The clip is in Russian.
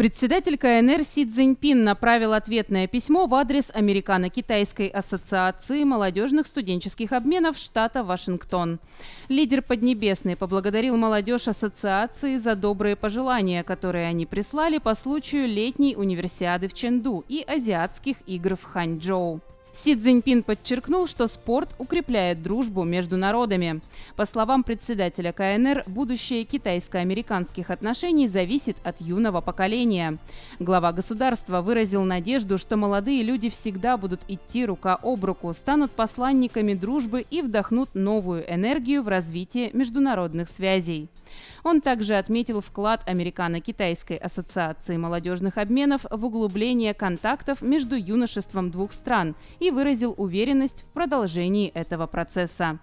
Председатель КНР Си Цзиньпин направил ответное письмо в адрес Американо-Китайской ассоциации молодежных студенческих обменов штата Вашингтон. Лидер Поднебесной поблагодарил молодежь ассоциации за добрые пожелания, которые они прислали по случаю летней универсиады в Ченду и азиатских игр в Ханчжоу. Си Цзиньпин подчеркнул, что спорт укрепляет дружбу между народами. По словам председателя КНР, будущее китайско-американских отношений зависит от юного поколения. Глава государства выразил надежду, что молодые люди всегда будут идти рука об руку, станут посланниками дружбы и вдохнут новую энергию в развитие международных связей. Он также отметил вклад Американо-Китайской ассоциации молодежных обменов в углубление контактов между юношеством двух стран и выразил уверенность в продолжении этого процесса.